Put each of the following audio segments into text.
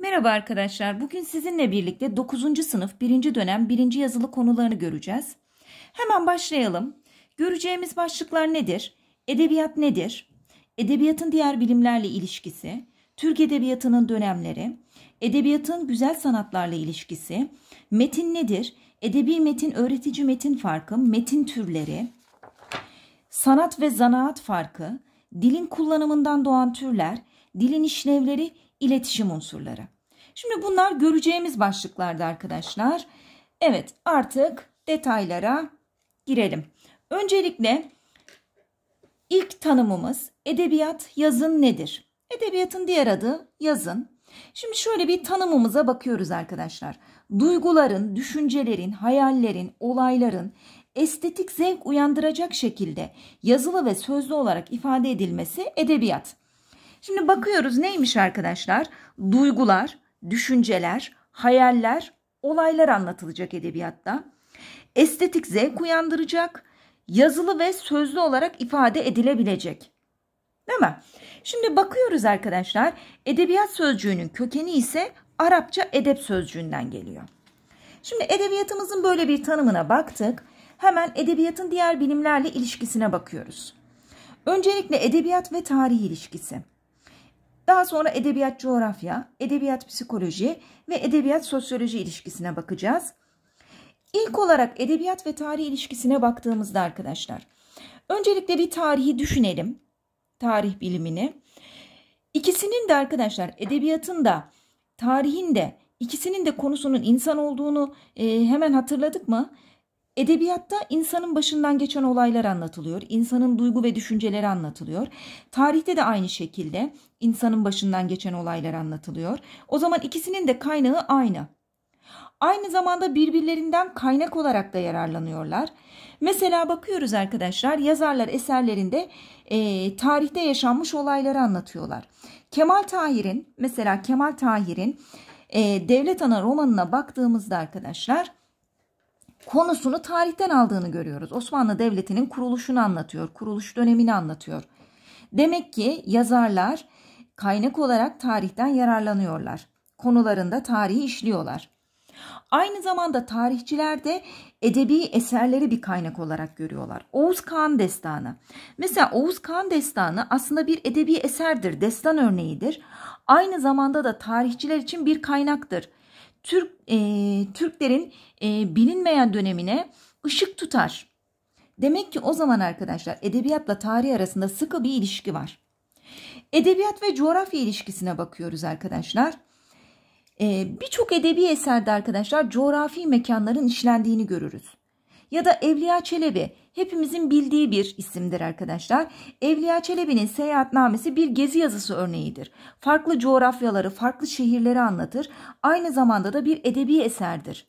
Merhaba arkadaşlar. Bugün sizinle birlikte 9. sınıf 1. dönem 1. yazılı konularını göreceğiz. Hemen başlayalım. Göreceğimiz başlıklar nedir? Edebiyat nedir? Edebiyatın diğer bilimlerle ilişkisi, Türk edebiyatının dönemleri, edebiyatın güzel sanatlarla ilişkisi, metin nedir? Edebi metin, öğretici metin farkı, metin türleri, sanat ve zanaat farkı, dilin kullanımından doğan türler, dilin işlevleri, iletişim unsurları. Şimdi bunlar göreceğimiz başlıklarda arkadaşlar. Evet artık detaylara girelim. Öncelikle ilk tanımımız edebiyat yazın nedir? Edebiyatın diğer adı yazın. Şimdi şöyle bir tanımımıza bakıyoruz arkadaşlar. Duyguların, düşüncelerin, hayallerin, olayların estetik zevk uyandıracak şekilde yazılı ve sözlü olarak ifade edilmesi edebiyat. Şimdi bakıyoruz neymiş arkadaşlar? Duygular, düşünceler, hayaller, olaylar anlatılacak edebiyatta. Estetik zevk uyandıracak, yazılı ve sözlü olarak ifade edilebilecek. Değil mi? Şimdi bakıyoruz arkadaşlar. Edebiyat sözcüğünün kökeni ise Arapça edep sözcüğünden geliyor. Şimdi edebiyatımızın böyle bir tanımına baktık. Hemen edebiyatın diğer bilimlerle ilişkisine bakıyoruz. Öncelikle edebiyat ve tarih ilişkisi. Daha sonra edebiyat coğrafya, edebiyat psikoloji ve edebiyat sosyoloji ilişkisine bakacağız. İlk olarak edebiyat ve tarih ilişkisine baktığımızda arkadaşlar. Öncelikle bir tarihi düşünelim. Tarih bilimini. İkisinin de arkadaşlar edebiyatın da tarihin de ikisinin de konusunun insan olduğunu e, hemen hatırladık mı? Edebiyatta insanın başından geçen olaylar anlatılıyor, insanın duygu ve düşünceleri anlatılıyor. Tarihte de aynı şekilde insanın başından geçen olaylar anlatılıyor. O zaman ikisinin de kaynağı aynı. Aynı zamanda birbirlerinden kaynak olarak da yararlanıyorlar. Mesela bakıyoruz arkadaşlar yazarlar eserlerinde e, tarihte yaşanmış olayları anlatıyorlar. Kemal Tahir'in mesela Kemal Tahir'in e, Devlet Ana romanına baktığımızda arkadaşlar konusunu tarihten aldığını görüyoruz. Osmanlı Devleti'nin kuruluşunu anlatıyor, kuruluş dönemini anlatıyor. Demek ki yazarlar kaynak olarak tarihten yararlanıyorlar. Konularında tarihi işliyorlar. Aynı zamanda tarihçiler de edebi eserleri bir kaynak olarak görüyorlar. Oğuz Kağan Destanı. Mesela Oğuz Kağan Destanı aslında bir edebi eserdir, destan örneğidir. Aynı zamanda da tarihçiler için bir kaynaktır. Türk e, Türklerin e, bilinmeyen dönemine ışık tutar. Demek ki o zaman arkadaşlar edebiyatla tarih arasında sıkı bir ilişki var. Edebiyat ve coğrafya ilişkisine bakıyoruz arkadaşlar. E, birçok edebi eserde arkadaşlar coğrafi mekanların işlendiğini görürüz ya da Evliya Çelebi hepimizin bildiği bir isimdir arkadaşlar. Evliya Çelebi'nin seyahatnamesi bir gezi yazısı örneğidir. Farklı coğrafyaları, farklı şehirleri anlatır. Aynı zamanda da bir edebi eserdir.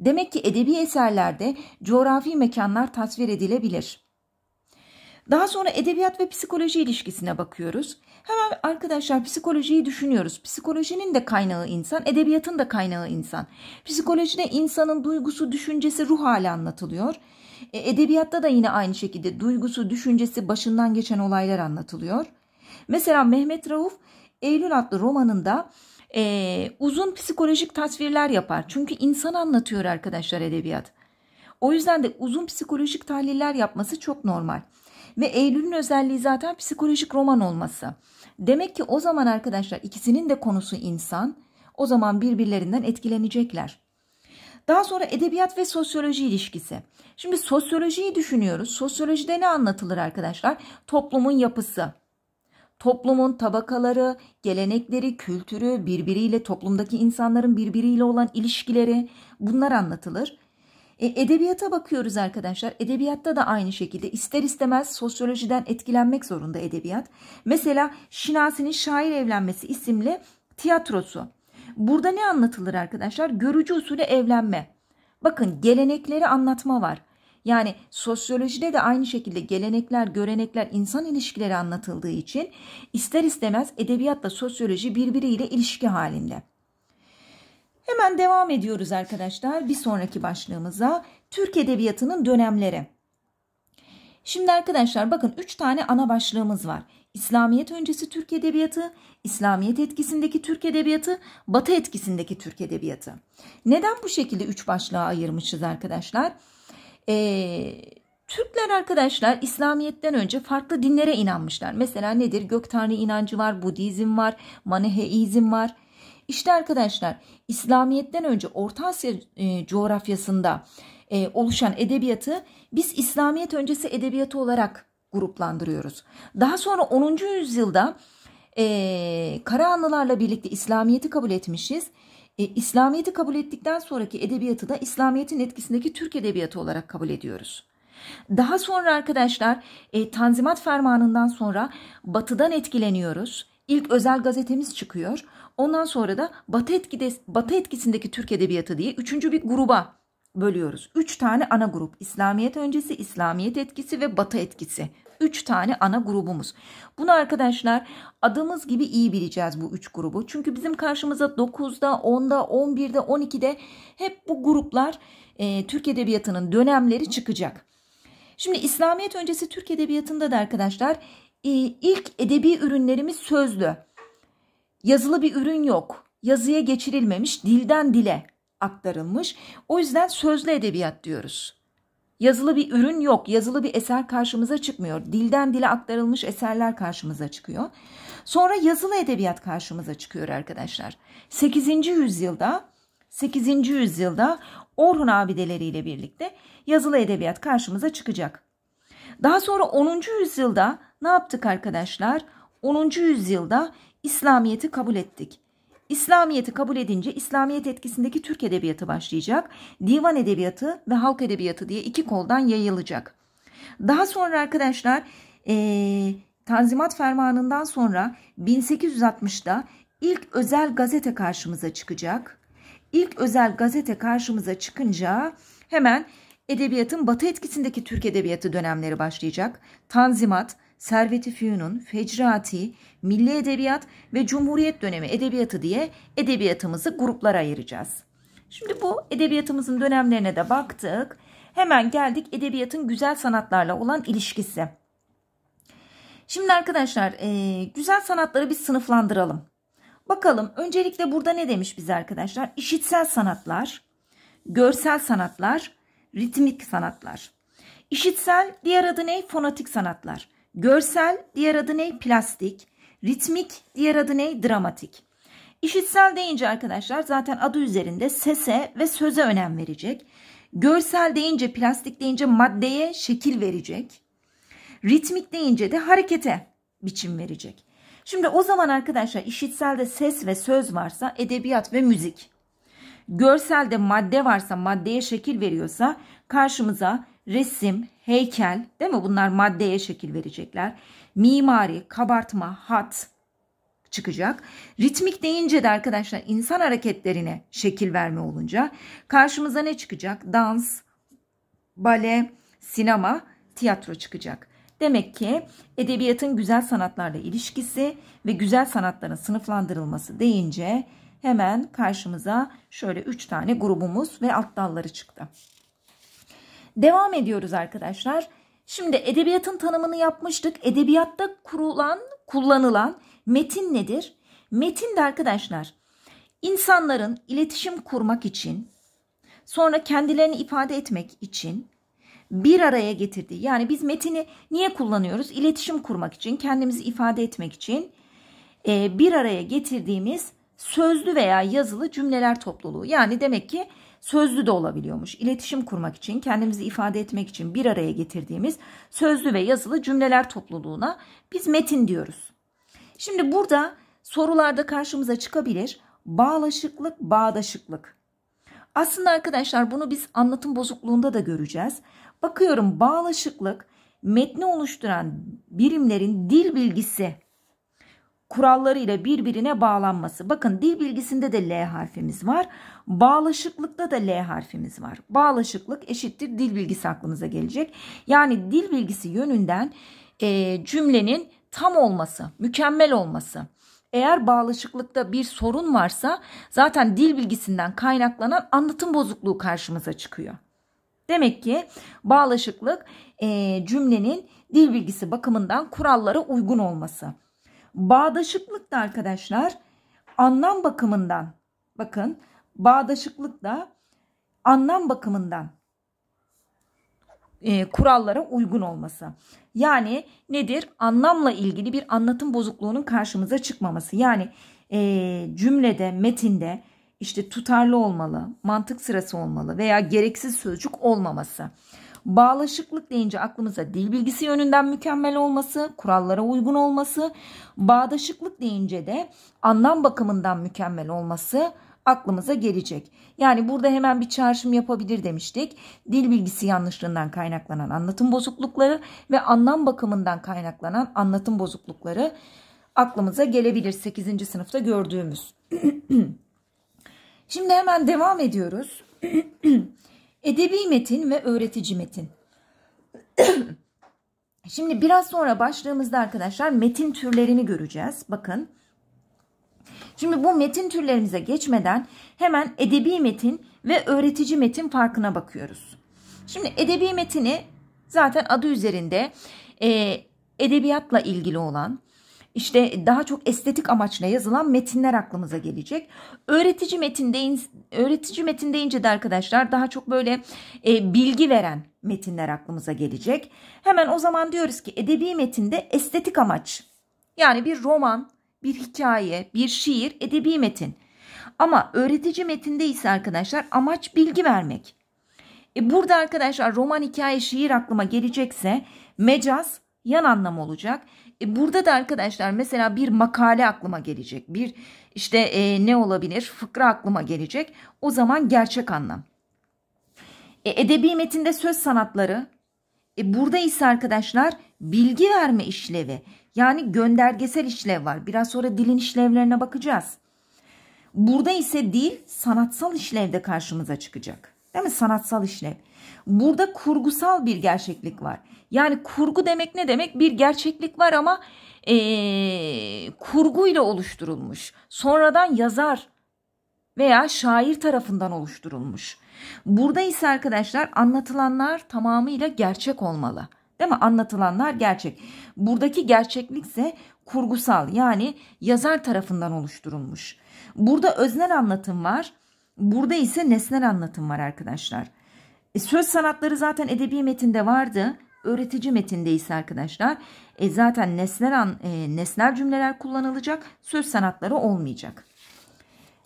Demek ki edebi eserlerde coğrafi mekanlar tasvir edilebilir. Daha sonra edebiyat ve psikoloji ilişkisine bakıyoruz. Hemen arkadaşlar psikolojiyi düşünüyoruz. Psikolojinin de kaynağı insan, edebiyatın da kaynağı insan. Psikolojide insanın duygusu, düşüncesi, ruh hali anlatılıyor. E, edebiyatta da yine aynı şekilde duygusu, düşüncesi, başından geçen olaylar anlatılıyor. Mesela Mehmet Rauf Eylül adlı romanında e, uzun psikolojik tasvirler yapar. Çünkü insan anlatıyor arkadaşlar edebiyat. O yüzden de uzun psikolojik tahliller yapması çok normal. Ve Eylül'ün özelliği zaten psikolojik roman olması. Demek ki o zaman arkadaşlar ikisinin de konusu insan. O zaman birbirlerinden etkilenecekler. Daha sonra edebiyat ve sosyoloji ilişkisi. Şimdi sosyolojiyi düşünüyoruz. Sosyolojide ne anlatılır arkadaşlar? Toplumun yapısı. Toplumun tabakaları, gelenekleri, kültürü, birbiriyle toplumdaki insanların birbiriyle olan ilişkileri bunlar anlatılır. E, edebiyata bakıyoruz arkadaşlar. Edebiyatta da aynı şekilde ister istemez sosyolojiden etkilenmek zorunda edebiyat. Mesela Şinasi'nin Şair Evlenmesi isimli tiyatrosu. Burada ne anlatılır arkadaşlar? Görücü usulü evlenme. Bakın gelenekleri anlatma var. Yani sosyolojide de aynı şekilde gelenekler, görenekler, insan ilişkileri anlatıldığı için ister istemez edebiyatla sosyoloji birbiriyle ilişki halinde. Hemen devam ediyoruz arkadaşlar bir sonraki başlığımıza. Türk Edebiyatı'nın dönemleri. Şimdi arkadaşlar bakın 3 tane ana başlığımız var. İslamiyet öncesi Türk Edebiyatı, İslamiyet etkisindeki Türk Edebiyatı, Batı etkisindeki Türk Edebiyatı. Neden bu şekilde 3 başlığa ayırmışız arkadaşlar? Ee, Türkler arkadaşlar İslamiyet'ten önce farklı dinlere inanmışlar. Mesela nedir? Gök Tanrı inancı var, Budizm var, Maneheizm var. İşte arkadaşlar İslamiyet'ten önce Orta Asya e, coğrafyasında e, oluşan edebiyatı biz İslamiyet öncesi edebiyatı olarak gruplandırıyoruz. Daha sonra 10. yüzyılda e, Karahanlılarla birlikte İslamiyet'i kabul etmişiz. E, İslamiyet'i kabul ettikten sonraki edebiyatı da İslamiyet'in etkisindeki Türk edebiyatı olarak kabul ediyoruz. Daha sonra arkadaşlar e, Tanzimat Fermanı'ndan sonra batıdan etkileniyoruz. İlk özel gazetemiz çıkıyor. Ondan sonra da Batı, etkide, Batı etkisindeki Türk Edebiyatı diye üçüncü bir gruba bölüyoruz. Üç tane ana grup. İslamiyet öncesi, İslamiyet etkisi ve Batı etkisi. Üç tane ana grubumuz. Bunu arkadaşlar adımız gibi iyi bileceğiz bu üç grubu. Çünkü bizim karşımıza 9'da, 10'da, 11'de, 12'de hep bu gruplar e, Türk Edebiyatı'nın dönemleri çıkacak. Şimdi İslamiyet öncesi Türk Edebiyatı'nda da arkadaşlar e, ilk edebi ürünlerimiz sözlü. Yazılı bir ürün yok. Yazıya geçirilmemiş, dilden dile aktarılmış. O yüzden sözlü edebiyat diyoruz. Yazılı bir ürün yok, yazılı bir eser karşımıza çıkmıyor. Dilden dile aktarılmış eserler karşımıza çıkıyor. Sonra yazılı edebiyat karşımıza çıkıyor arkadaşlar. 8. yüzyılda 8. yüzyılda Orhun abideleriyle birlikte yazılı edebiyat karşımıza çıkacak. Daha sonra 10. yüzyılda ne yaptık arkadaşlar? 10. yüzyılda İslamiyet'i kabul ettik. İslamiyet'i kabul edince İslamiyet etkisindeki Türk edebiyatı başlayacak. Divan edebiyatı ve halk edebiyatı diye iki koldan yayılacak. Daha sonra arkadaşlar ee, Tanzimat Fermanı'ndan sonra 1860'da ilk özel gazete karşımıza çıkacak. İlk özel gazete karşımıza çıkınca hemen edebiyatın batı etkisindeki Türk edebiyatı dönemleri başlayacak. Tanzimat, Servet-i Fünun, Fecrati, Milli Edebiyat ve Cumhuriyet Dönemi Edebiyatı diye edebiyatımızı gruplara ayıracağız. Şimdi bu edebiyatımızın dönemlerine de baktık. Hemen geldik edebiyatın güzel sanatlarla olan ilişkisi. Şimdi arkadaşlar e, güzel sanatları bir sınıflandıralım. Bakalım öncelikle burada ne demiş bize arkadaşlar? İşitsel sanatlar, görsel sanatlar, ritmik sanatlar. İşitsel diğer adı ne? Fonatik sanatlar. Görsel diğer adı ne? Plastik. Ritmik diğer adı ne? Dramatik. İşitsel deyince arkadaşlar zaten adı üzerinde sese ve söze önem verecek. Görsel deyince, plastik deyince maddeye şekil verecek. Ritmik deyince de harekete biçim verecek. Şimdi o zaman arkadaşlar işitselde ses ve söz varsa edebiyat ve müzik. Görselde madde varsa, maddeye şekil veriyorsa karşımıza resim, heykel değil mi? Bunlar maddeye şekil verecekler. Mimari, kabartma, hat çıkacak. Ritmik deyince de arkadaşlar insan hareketlerine şekil verme olunca karşımıza ne çıkacak? Dans, bale, sinema, tiyatro çıkacak. Demek ki edebiyatın güzel sanatlarla ilişkisi ve güzel sanatların sınıflandırılması deyince hemen karşımıza şöyle 3 tane grubumuz ve alt dalları çıktı. Devam ediyoruz arkadaşlar. Şimdi edebiyatın tanımını yapmıştık. Edebiyatta kurulan, kullanılan metin nedir? Metin de arkadaşlar insanların iletişim kurmak için, sonra kendilerini ifade etmek için bir araya getirdiği. Yani biz metini niye kullanıyoruz? İletişim kurmak için, kendimizi ifade etmek için e, bir araya getirdiğimiz sözlü veya yazılı cümleler topluluğu. Yani demek ki sözlü de olabiliyormuş. İletişim kurmak için, kendimizi ifade etmek için bir araya getirdiğimiz sözlü ve yazılı cümleler topluluğuna biz metin diyoruz. Şimdi burada sorularda karşımıza çıkabilir bağlaşıklık, bağdaşıklık. Aslında arkadaşlar bunu biz anlatım bozukluğunda da göreceğiz. Bakıyorum bağlaşıklık metni oluşturan birimlerin dil bilgisi kurallarıyla birbirine bağlanması. Bakın dil bilgisinde de L harfimiz var. Bağlaşıklıkta da L harfimiz var. Bağlaşıklık eşittir dil bilgisi aklınıza gelecek. Yani dil bilgisi yönünden e, cümlenin tam olması, mükemmel olması. Eğer bağlaşıklıkta bir sorun varsa zaten dil bilgisinden kaynaklanan anlatım bozukluğu karşımıza çıkıyor. Demek ki bağlaşıklık e, cümlenin dil bilgisi bakımından kurallara uygun olması. Bağdaşıklık da arkadaşlar anlam bakımından bakın bağdaşıklık da anlam bakımından e, kurallara uygun olması. Yani nedir? Anlamla ilgili bir anlatım bozukluğunun karşımıza çıkmaması. Yani e, cümlede, metinde işte tutarlı olmalı, mantık sırası olmalı veya gereksiz sözcük olmaması. Bağlaşıklık deyince aklımıza dil bilgisi yönünden mükemmel olması, kurallara uygun olması, bağdaşıklık deyince de anlam bakımından mükemmel olması aklımıza gelecek. Yani burada hemen bir çağrışım yapabilir demiştik. Dil bilgisi yanlışlığından kaynaklanan anlatım bozuklukları ve anlam bakımından kaynaklanan anlatım bozuklukları aklımıza gelebilir 8. sınıfta gördüğümüz. Şimdi hemen devam ediyoruz. Edebi metin ve öğretici metin. Şimdi biraz sonra başlığımızda arkadaşlar metin türlerini göreceğiz. Bakın. Şimdi bu metin türlerimize geçmeden hemen edebi metin ve öğretici metin farkına bakıyoruz. Şimdi edebi metini zaten adı üzerinde e, edebiyatla ilgili olan, işte daha çok estetik amaçla yazılan metinler aklımıza gelecek. Öğretici metin deyince, öğretici metin deyince de arkadaşlar daha çok böyle e, bilgi veren metinler aklımıza gelecek. Hemen o zaman diyoruz ki edebi metinde estetik amaç. Yani bir roman, bir hikaye, bir şiir, edebi metin. Ama öğretici metinde ise arkadaşlar amaç bilgi vermek. E burada arkadaşlar roman, hikaye, şiir aklıma gelecekse mecaz yan anlam olacak e burada da arkadaşlar mesela bir makale aklıma gelecek. Bir işte e, ne olabilir? Fıkra aklıma gelecek. O zaman gerçek anlam. E, edebi metinde söz sanatları. E, burada ise arkadaşlar bilgi verme işlevi. Yani göndergesel işlev var. Biraz sonra dilin işlevlerine bakacağız. Burada ise dil sanatsal işlevde karşımıza çıkacak. Değil mi? Sanatsal işlev. Burada kurgusal bir gerçeklik var. Yani kurgu demek ne demek? Bir gerçeklik var ama e, kurguyla oluşturulmuş. Sonradan yazar veya şair tarafından oluşturulmuş. Burada ise arkadaşlar anlatılanlar tamamıyla gerçek olmalı. Değil mi? Anlatılanlar gerçek. Buradaki gerçeklik ise kurgusal yani yazar tarafından oluşturulmuş. Burada öznel anlatım var. Burada ise nesnel anlatım var arkadaşlar. E, söz sanatları zaten edebi metinde vardı. Öğretici metindeyiz arkadaşlar e, zaten nesnel, e, nesnel cümleler kullanılacak. Söz sanatları olmayacak.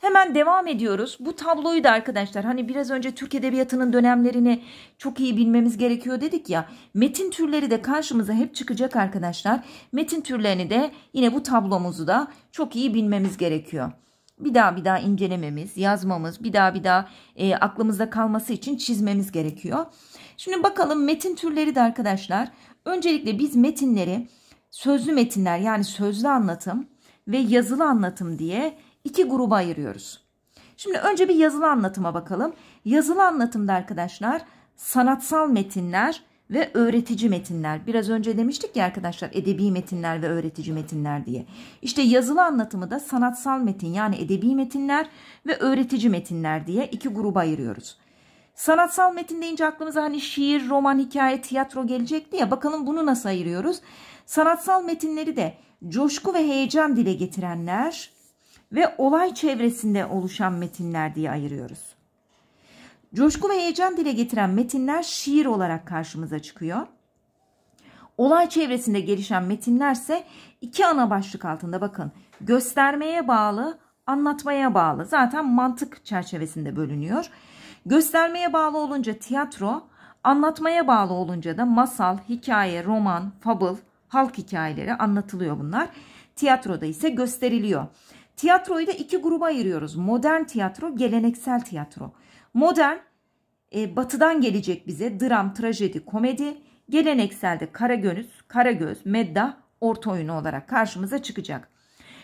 Hemen devam ediyoruz. Bu tabloyu da arkadaşlar hani biraz önce Türk Edebiyatı'nın dönemlerini çok iyi bilmemiz gerekiyor dedik ya. Metin türleri de karşımıza hep çıkacak arkadaşlar. Metin türlerini de yine bu tablomuzu da çok iyi bilmemiz gerekiyor. Bir daha bir daha incelememiz, yazmamız, bir daha bir daha e, aklımızda kalması için çizmemiz gerekiyor. Şimdi bakalım metin türleri de arkadaşlar. Öncelikle biz metinleri sözlü metinler yani sözlü anlatım ve yazılı anlatım diye iki gruba ayırıyoruz. Şimdi önce bir yazılı anlatıma bakalım. Yazılı anlatımda arkadaşlar sanatsal metinler ve öğretici metinler. Biraz önce demiştik ya arkadaşlar edebi metinler ve öğretici metinler diye. İşte yazılı anlatımı da sanatsal metin yani edebi metinler ve öğretici metinler diye iki gruba ayırıyoruz. Sanatsal metin deyince aklımıza hani şiir, roman, hikaye, tiyatro gelecekti ya. Bakalım bunu nasıl ayırıyoruz? Sanatsal metinleri de coşku ve heyecan dile getirenler ve olay çevresinde oluşan metinler diye ayırıyoruz. Coşku ve heyecan dile getiren metinler şiir olarak karşımıza çıkıyor. Olay çevresinde gelişen metinlerse iki ana başlık altında bakın. Göstermeye bağlı, anlatmaya bağlı. Zaten mantık çerçevesinde bölünüyor. Göstermeye bağlı olunca tiyatro, anlatmaya bağlı olunca da masal, hikaye, roman, fable, halk hikayeleri anlatılıyor bunlar. Tiyatroda ise gösteriliyor. Tiyatroyu da iki gruba ayırıyoruz. Modern tiyatro, geleneksel tiyatro. Modern e, batıdan gelecek bize dram, trajedi, komedi. Gelenekselde Kara Kara Göz, Medda, orta oyunu olarak karşımıza çıkacak.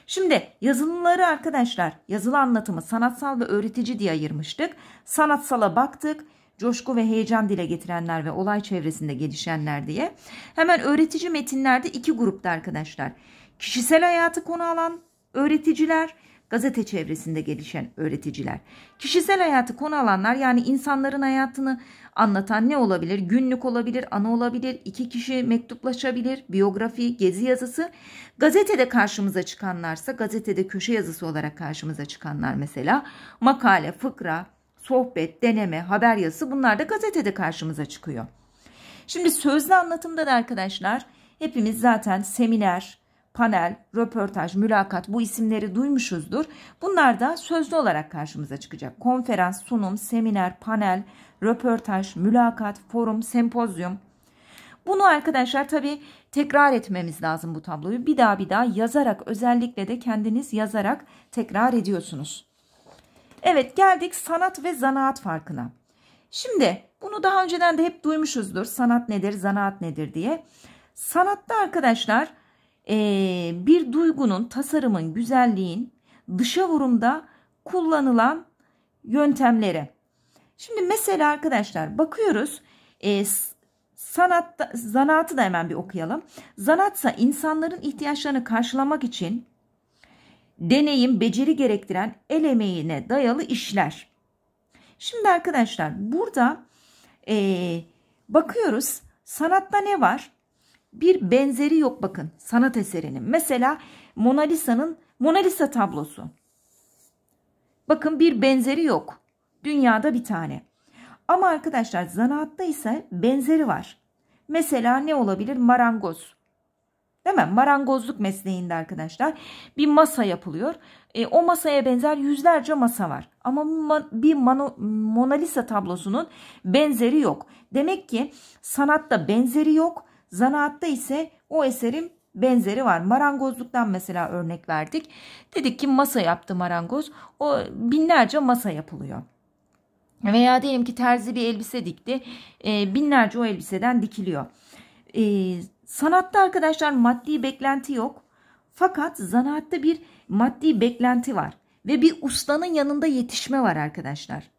Şimdi yazılımları arkadaşlar yazılı anlatımı sanatsal ve öğretici diye ayırmıştık. Sanatsala baktık coşku ve heyecan dile getirenler ve olay çevresinde gelişenler diye. Hemen öğretici metinlerde iki grupta arkadaşlar. Kişisel hayatı konu alan öğreticiler gazete çevresinde gelişen öğreticiler. Kişisel hayatı konu alanlar yani insanların hayatını anlatan ne olabilir? Günlük olabilir, anı olabilir, iki kişi mektuplaşabilir, biyografi, gezi yazısı. Gazetede karşımıza çıkanlarsa gazetede köşe yazısı olarak karşımıza çıkanlar mesela makale, fıkra, sohbet, deneme, haber yazısı bunlar da gazetede karşımıza çıkıyor. Şimdi sözlü anlatımda da arkadaşlar hepimiz zaten seminer, panel, röportaj, mülakat bu isimleri duymuşuzdur. Bunlar da sözlü olarak karşımıza çıkacak. Konferans, sunum, seminer, panel, röportaj, mülakat, forum, sempozyum. Bunu arkadaşlar tabi tekrar etmemiz lazım bu tabloyu. Bir daha bir daha yazarak özellikle de kendiniz yazarak tekrar ediyorsunuz. Evet geldik sanat ve zanaat farkına. Şimdi bunu daha önceden de hep duymuşuzdur. Sanat nedir, zanaat nedir diye. Sanatta arkadaşlar ee, bir duygunun, tasarımın, güzelliğin dışa vurumda kullanılan yöntemlere. Şimdi mesela arkadaşlar bakıyoruz e, sanatta, zanaatı da hemen bir okuyalım. Zanatsa insanların ihtiyaçlarını karşılamak için deneyim, beceri gerektiren el emeğine dayalı işler. Şimdi arkadaşlar burada e, bakıyoruz sanatta ne var? bir benzeri yok bakın sanat eserinin. Mesela Mona Lisa'nın Mona Lisa tablosu. Bakın bir benzeri yok. Dünyada bir tane. Ama arkadaşlar zanaatta ise benzeri var. Mesela ne olabilir? Marangoz. Değil mi? Marangozluk mesleğinde arkadaşlar bir masa yapılıyor. E, o masaya benzer yüzlerce masa var. Ama bir Mano- Mona Lisa tablosunun benzeri yok. Demek ki sanatta benzeri yok. Zanaatta ise o eserin benzeri var. Marangozluktan mesela örnek verdik. Dedik ki masa yaptı marangoz. O binlerce masa yapılıyor. Veya diyelim ki terzi bir elbise dikti. E, binlerce o elbiseden dikiliyor. E, sanatta arkadaşlar maddi beklenti yok. Fakat zanaatta bir maddi beklenti var. Ve bir ustanın yanında yetişme var arkadaşlar.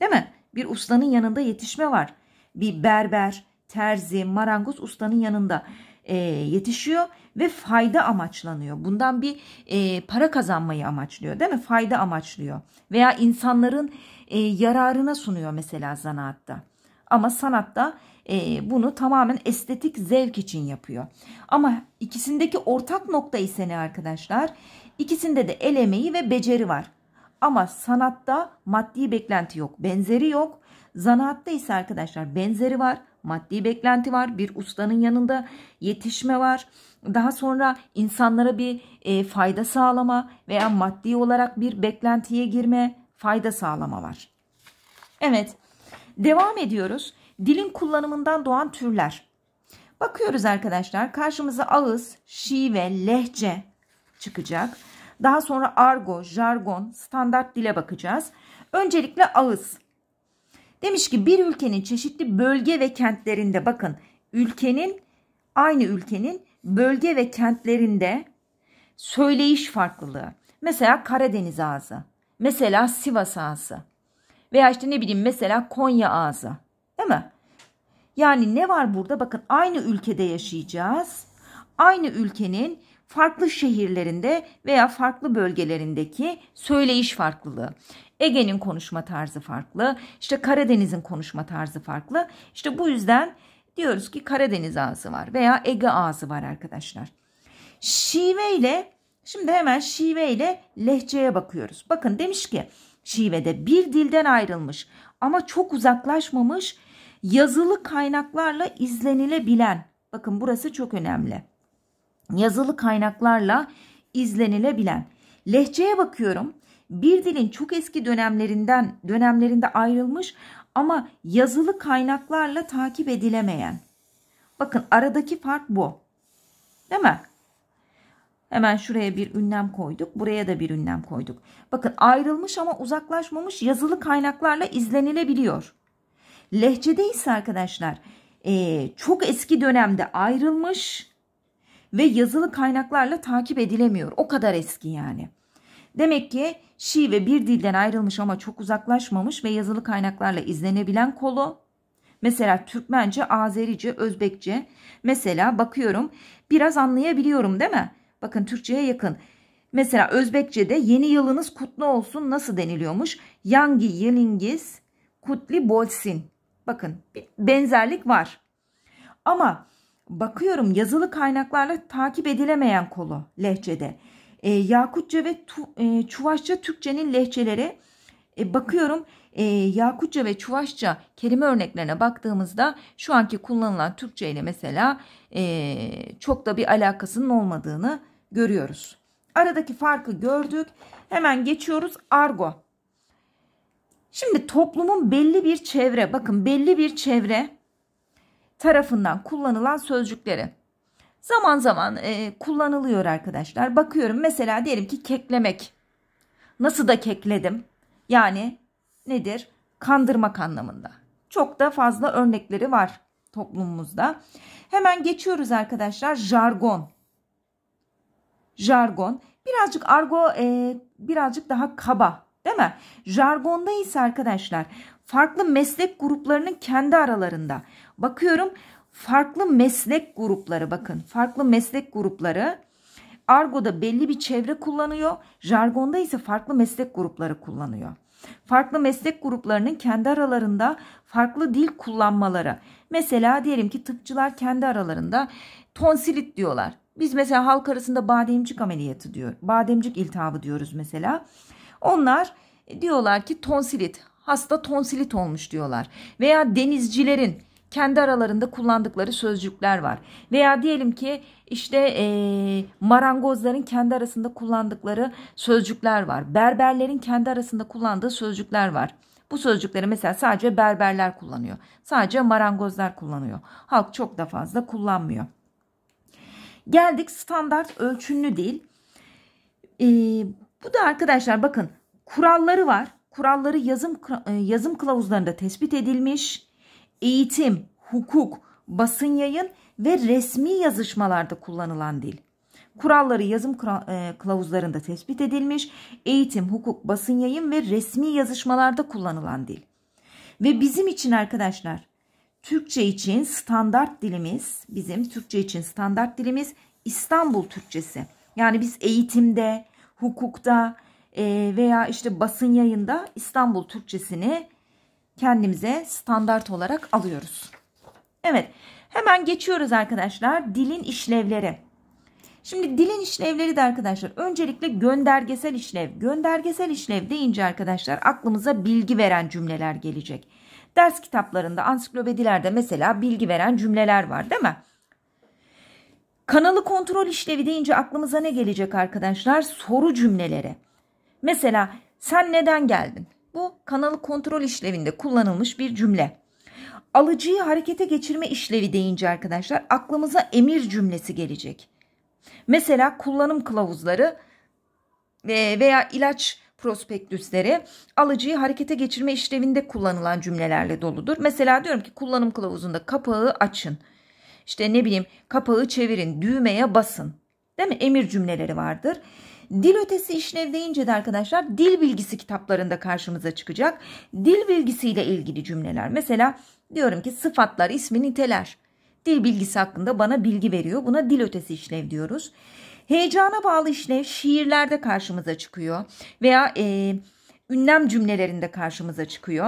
Değil mi? Bir ustanın yanında yetişme var. Bir berber, terzi, marangoz ustanın yanında e, yetişiyor ve fayda amaçlanıyor. Bundan bir e, para kazanmayı amaçlıyor değil mi? Fayda amaçlıyor veya insanların e, yararına sunuyor mesela zanaatta. Ama sanatta e, bunu tamamen estetik zevk için yapıyor. Ama ikisindeki ortak nokta ise ne arkadaşlar? İkisinde de el emeği ve beceri var. Ama sanatta maddi beklenti yok, benzeri yok. Zanaatta ise arkadaşlar benzeri var maddi beklenti var. Bir ustanın yanında yetişme var. Daha sonra insanlara bir e, fayda sağlama veya maddi olarak bir beklentiye girme, fayda sağlama var. Evet, devam ediyoruz. Dilin kullanımından doğan türler. Bakıyoruz arkadaşlar karşımıza ağız, şive, lehçe çıkacak. Daha sonra argo, jargon, standart dile bakacağız. Öncelikle ağız. Demiş ki bir ülkenin çeşitli bölge ve kentlerinde bakın ülkenin aynı ülkenin bölge ve kentlerinde söyleyiş farklılığı. Mesela Karadeniz ağzı, mesela Sivas ağzı veya işte ne bileyim mesela Konya ağzı değil mi? Yani ne var burada? Bakın aynı ülkede yaşayacağız. Aynı ülkenin farklı şehirlerinde veya farklı bölgelerindeki söyleyiş farklılığı. Ege'nin konuşma tarzı farklı. İşte Karadeniz'in konuşma tarzı farklı. İşte bu yüzden diyoruz ki Karadeniz ağzı var veya Ege ağzı var arkadaşlar. Şive ile şimdi hemen şive ile lehçeye bakıyoruz. Bakın demiş ki şivede bir dilden ayrılmış ama çok uzaklaşmamış yazılı kaynaklarla izlenilebilen. Bakın burası çok önemli. Yazılı kaynaklarla izlenilebilen. Lehçeye bakıyorum bir dilin çok eski dönemlerinden dönemlerinde ayrılmış ama yazılı kaynaklarla takip edilemeyen. Bakın aradaki fark bu. Değil mi? Hemen şuraya bir ünlem koyduk. Buraya da bir ünlem koyduk. Bakın ayrılmış ama uzaklaşmamış yazılı kaynaklarla izlenilebiliyor. Lehçede ise arkadaşlar e, çok eski dönemde ayrılmış ve yazılı kaynaklarla takip edilemiyor. O kadar eski yani. Demek ki şive bir dilden ayrılmış ama çok uzaklaşmamış ve yazılı kaynaklarla izlenebilen kolu. Mesela Türkmence, Azerice, Özbekçe. Mesela bakıyorum biraz anlayabiliyorum değil mi? Bakın Türkçe'ye yakın. Mesela Özbekçe'de yeni yılınız kutlu olsun nasıl deniliyormuş? Yangi yılingiz kutli bolsin. Bakın bir benzerlik var. Ama bakıyorum yazılı kaynaklarla takip edilemeyen kolu lehçede. E, Yakutça ve tu, e, Çuvaşça Türkçenin lehçeleri e, bakıyorum e, Yakutça ve Çuvaşça kelime örneklerine baktığımızda şu anki kullanılan Türkçe ile mesela e, çok da bir alakasının olmadığını görüyoruz. Aradaki farkı gördük. Hemen geçiyoruz argo. Şimdi toplumun belli bir çevre, bakın belli bir çevre tarafından kullanılan sözcükleri zaman zaman e, kullanılıyor arkadaşlar. Bakıyorum mesela diyelim ki keklemek. Nasıl da kekledim? Yani nedir? Kandırmak anlamında. Çok da fazla örnekleri var toplumumuzda. Hemen geçiyoruz arkadaşlar jargon. Jargon birazcık argo e, birazcık daha kaba değil mi? Jargonda ise arkadaşlar farklı meslek gruplarının kendi aralarında bakıyorum farklı meslek grupları bakın farklı meslek grupları argoda belli bir çevre kullanıyor jargonda ise farklı meslek grupları kullanıyor. Farklı meslek gruplarının kendi aralarında farklı dil kullanmaları. Mesela diyelim ki tıpçılar kendi aralarında tonsilit diyorlar. Biz mesela halk arasında bademcik ameliyatı diyor. Bademcik iltihabı diyoruz mesela. Onlar e, diyorlar ki tonsilit. Hasta tonsilit olmuş diyorlar. Veya denizcilerin kendi aralarında kullandıkları sözcükler var. Veya diyelim ki işte e, marangozların kendi arasında kullandıkları sözcükler var. Berberlerin kendi arasında kullandığı sözcükler var. Bu sözcükleri mesela sadece berberler kullanıyor. Sadece marangozlar kullanıyor. Halk çok da fazla kullanmıyor. Geldik standart ölçünlü dil. Ee, bu da arkadaşlar bakın kuralları var. Kuralları yazım e, yazım kılavuzlarında tespit edilmiş eğitim, hukuk, basın yayın ve resmi yazışmalarda kullanılan dil. Kuralları yazım e, kılavuzlarında tespit edilmiş, eğitim, hukuk, basın yayın ve resmi yazışmalarda kullanılan dil. Ve bizim için arkadaşlar Türkçe için standart dilimiz, bizim Türkçe için standart dilimiz İstanbul Türkçesi. Yani biz eğitimde, hukukta e, veya işte basın yayında İstanbul Türkçesini kendimize standart olarak alıyoruz. Evet hemen geçiyoruz arkadaşlar dilin işlevleri. Şimdi dilin işlevleri de arkadaşlar öncelikle göndergesel işlev. Göndergesel işlev deyince arkadaşlar aklımıza bilgi veren cümleler gelecek. Ders kitaplarında ansiklopedilerde mesela bilgi veren cümleler var değil mi? Kanalı kontrol işlevi deyince aklımıza ne gelecek arkadaşlar? Soru cümleleri. Mesela sen neden geldin? Bu kanalı kontrol işlevinde kullanılmış bir cümle. Alıcıyı harekete geçirme işlevi deyince arkadaşlar aklımıza emir cümlesi gelecek. Mesela kullanım kılavuzları e, veya ilaç prospektüsleri alıcıyı harekete geçirme işlevinde kullanılan cümlelerle doludur. Mesela diyorum ki kullanım kılavuzunda kapağı açın. İşte ne bileyim kapağı çevirin, düğmeye basın. Değil mi? Emir cümleleri vardır. Dil ötesi işlev deyince de arkadaşlar dil bilgisi kitaplarında karşımıza çıkacak. Dil bilgisiyle ilgili cümleler. Mesela diyorum ki sıfatlar, ismi, niteler. Dil bilgisi hakkında bana bilgi veriyor. Buna dil ötesi işlev diyoruz. Heyecana bağlı işlev şiirlerde karşımıza çıkıyor. Veya e, ünlem cümlelerinde karşımıza çıkıyor.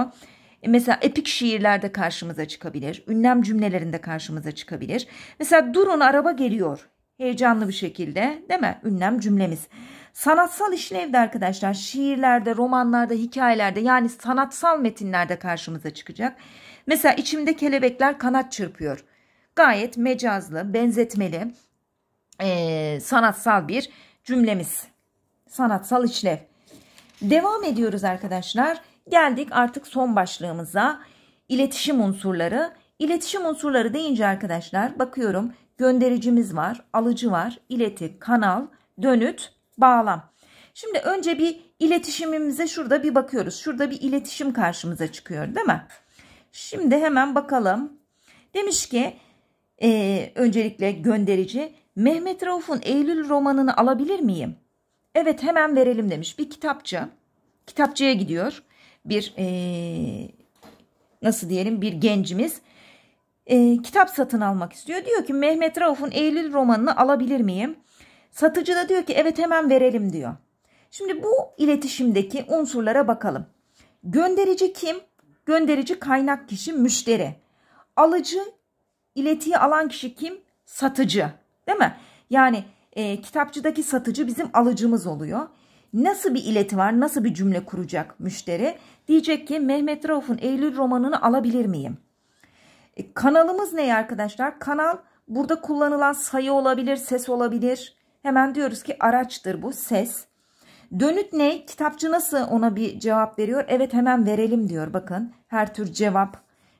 E, mesela epik şiirlerde karşımıza çıkabilir. Ünlem cümlelerinde karşımıza çıkabilir. Mesela durun araba geliyor. Heyecanlı bir şekilde değil mi? Ünlem cümlemiz. Sanatsal işlevde arkadaşlar şiirlerde, romanlarda, hikayelerde yani sanatsal metinlerde karşımıza çıkacak. Mesela içimde kelebekler kanat çırpıyor. Gayet mecazlı, benzetmeli, e, sanatsal bir cümlemiz. Sanatsal işlev. Devam ediyoruz arkadaşlar. Geldik artık son başlığımıza. İletişim unsurları. İletişim unsurları deyince arkadaşlar bakıyorum göndericimiz var, alıcı var, ileti, kanal, dönüt, bağlam. Şimdi önce bir iletişimimize şurada bir bakıyoruz. Şurada bir iletişim karşımıza çıkıyor değil mi? Şimdi hemen bakalım. Demiş ki e, öncelikle gönderici Mehmet Rauf'un Eylül romanını alabilir miyim? Evet hemen verelim demiş bir kitapçı. Kitapçıya gidiyor bir e, nasıl diyelim bir gencimiz e, kitap satın almak istiyor. Diyor ki Mehmet Rauf'un Eylül romanını alabilir miyim? Satıcı da diyor ki evet hemen verelim diyor. Şimdi bu iletişimdeki unsurlara bakalım. Gönderici kim? Gönderici kaynak kişi müşteri. Alıcı iletiyi alan kişi kim? Satıcı. Değil mi? Yani e, kitapçıdaki satıcı bizim alıcımız oluyor. Nasıl bir ileti var? Nasıl bir cümle kuracak müşteri? Diyecek ki Mehmet Rauf'un Eylül romanını alabilir miyim? E, kanalımız ne arkadaşlar? Kanal burada kullanılan sayı olabilir, ses olabilir. Hemen diyoruz ki araçtır bu ses. Dönüt ne? Kitapçı nasıl ona bir cevap veriyor? Evet hemen verelim diyor. Bakın her tür cevap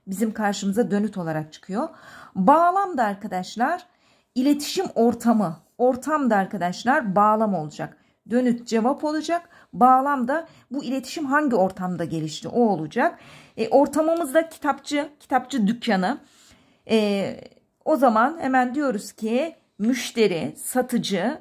bizim karşımıza dönüt olarak çıkıyor. Bağlam da arkadaşlar iletişim ortamı. Ortam da arkadaşlar bağlam olacak dönüt cevap olacak. Bağlam da bu iletişim hangi ortamda gelişti o olacak. E, ortamımızda kitapçı, kitapçı dükkanı. E, o zaman hemen diyoruz ki müşteri, satıcı,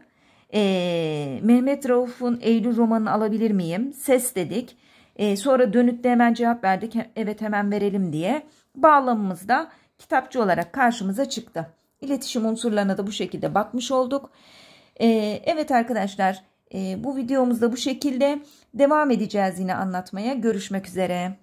e, Mehmet Rauf'un Eylül romanını alabilir miyim? Ses dedik. E, sonra dönütte hemen cevap verdik. Evet hemen verelim diye. Bağlamımızda kitapçı olarak karşımıza çıktı. İletişim unsurlarına da bu şekilde bakmış olduk. E, evet arkadaşlar ee, bu videomuzda bu şekilde devam edeceğiz yine anlatmaya. Görüşmek üzere.